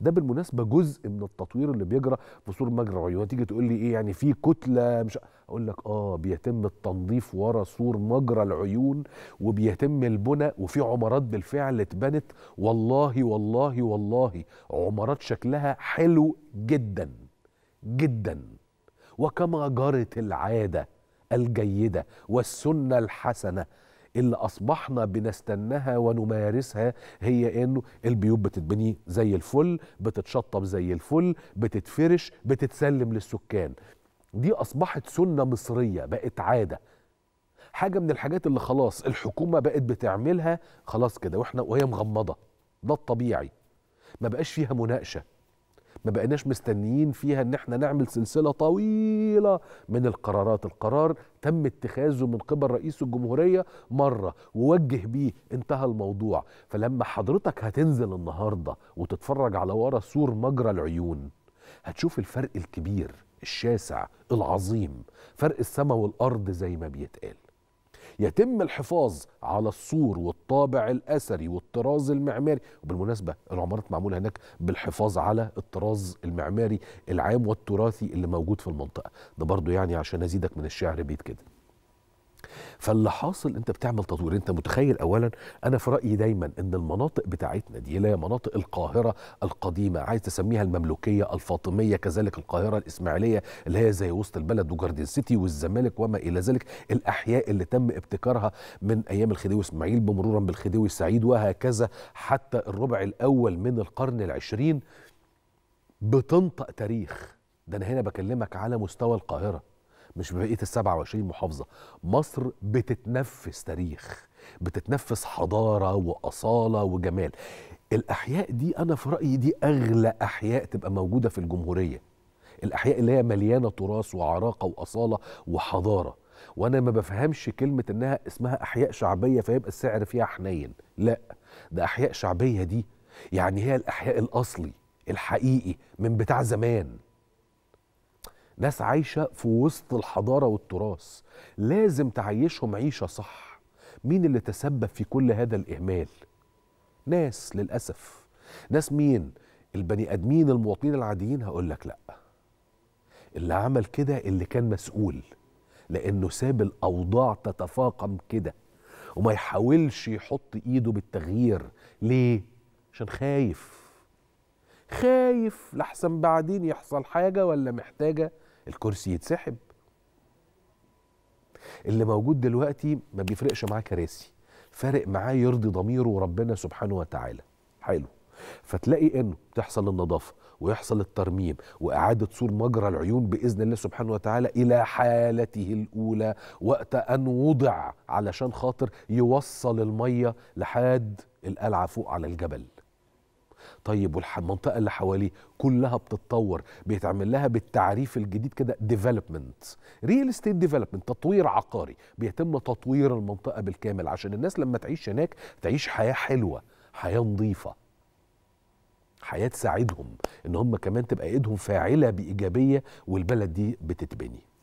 ده بالمناسبه جزء من التطوير اللي بيجرى في سور مجرى العيون هتيجي تقول لي ايه يعني في كتله مش اقول لك اه بيتم التنظيف ورا سور مجرى العيون وبيتم البناء وفي عمارات بالفعل اتبنت والله والله والله عمارات شكلها حلو جدا جدا وكما جرت العاده الجيده والسنه الحسنه اللي اصبحنا بنستناها ونمارسها هي انه البيوت بتتبني زي الفل بتتشطب زي الفل بتتفرش بتتسلم للسكان دي اصبحت سنه مصريه بقت عاده حاجه من الحاجات اللي خلاص الحكومه بقت بتعملها خلاص كده واحنا وهي مغمضه ده الطبيعي ما بقاش فيها مناقشه ما بقيناش مستنيين فيها ان احنا نعمل سلسله طويله من القرارات القرار تم اتخاذه من قبل رئيس الجمهوريه مره ووجه بيه انتهى الموضوع فلما حضرتك هتنزل النهارده وتتفرج على ورا سور مجرى العيون هتشوف الفرق الكبير الشاسع العظيم فرق السماء والارض زي ما بيتقال يتم الحفاظ على السور والطابع الأثري والطراز المعماري وبالمناسبة العمارات معمولة هناك بالحفاظ على الطراز المعماري العام والتراثي اللي موجود في المنطقة ده برضو يعني عشان أزيدك من الشعر بيت كده فاللي حاصل انت بتعمل تطوير انت متخيل اولا انا في رايي دايما ان المناطق بتاعتنا دي اللي هي مناطق القاهره القديمه عايز تسميها المملوكيه الفاطميه كذلك القاهره الاسماعيليه اللي هي زي وسط البلد وجاردن سيتي والزمالك وما الى ذلك الاحياء اللي تم ابتكارها من ايام الخديوي اسماعيل بمرورا بالخديوي سعيد وهكذا حتى الربع الاول من القرن العشرين بتنطق تاريخ ده انا هنا بكلمك على مستوى القاهره مش بقيه ال 27 محافظه مصر بتتنفس تاريخ بتتنفس حضاره واصاله وجمال الاحياء دي انا في رايي دي اغلى احياء تبقى موجوده في الجمهوريه الاحياء اللي هي مليانه تراث وعراقه واصاله وحضاره وانا ما بفهمش كلمه انها اسمها احياء شعبيه فيبقى السعر فيها حنين لا ده احياء شعبيه دي يعني هي الاحياء الاصلي الحقيقي من بتاع زمان ناس عايشه في وسط الحضاره والتراث لازم تعيشهم عيشه صح مين اللي تسبب في كل هذا الاهمال ناس للاسف ناس مين البني ادمين المواطنين العاديين هقول لك لا اللي عمل كده اللي كان مسؤول لانه ساب الاوضاع تتفاقم كده وما يحاولش يحط ايده بالتغيير ليه عشان خايف خايف لحسن بعدين يحصل حاجه ولا محتاجه الكرسي يتسحب اللي موجود دلوقتي ما بيفرقش معاه كراسي فارق معاه يرضي ضميره وربنا سبحانه وتعالى حلو فتلاقي انه تحصل النظافه ويحصل الترميم واعاده صور مجرى العيون باذن الله سبحانه وتعالى الى حالته الاولى وقت ان وضع علشان خاطر يوصل الميه لحد القلعه فوق على الجبل طيب والمنطقه اللي حواليه كلها بتتطور بيتعمل لها بالتعريف الجديد كده ديفلوبمنت ريل استيت ديفلوبمنت تطوير عقاري بيتم تطوير المنطقه بالكامل عشان الناس لما تعيش هناك تعيش حياه حلوه حياه نظيفه حياه تساعدهم ان هم كمان تبقى ايدهم فاعله بايجابيه والبلد دي بتتبني